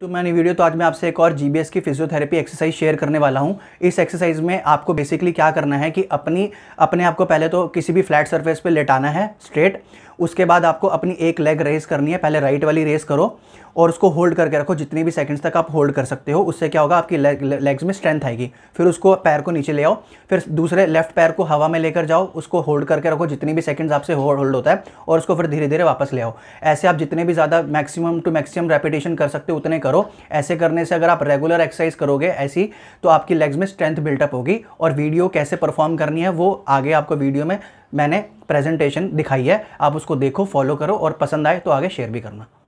तो मैंने वीडियो तो आज मैं आपसे एक और जीबीएस की फिजियोथेरेपी एक्सरसाइज शेयर करने वाला हूँ इस एक्सरसाइज में आपको बेसिकली क्या करना है कि अपनी अपने आप को पहले तो किसी भी फ्लैट सरफेस पे लेटाना है स्ट्रेट उसके बाद आपको अपनी एक लेग रेस करनी है पहले राइट वाली रेस करो और उसको होल्ड करके रखो जितने भी सेकंड्स तक आप होल्ड कर सकते हो उससे क्या होगा आपकी लेग लेग्स में स्ट्रेंथ आएगी फिर उसको पैर को नीचे ले आओ फिर दूसरे लेफ्ट पैर को हवा में लेकर जाओ उसको होल्ड करके रखो जितनी भी सेकंड्स आपसे होल्ड होता है और उसको फिर धीरे धीरे वापस ले आओ ऐसे आप जितने भी ज़्यादा मैक्सिमम टू मैक्सिमम रेपिटेशन कर सकते हो उतने करो ऐसे करने से अगर आप रेगुलर एक्सरसाइज करोगे ऐसी तो आपकी लेग्स में स्ट्रेंथ बिल्टअप होगी और वीडियो कैसे परफॉर्म करनी है वो आगे आपको वीडियो में मैंने प्रेजेंटेशन दिखाई है आप उसको देखो फॉलो करो और पसंद आए तो आगे शेयर भी करना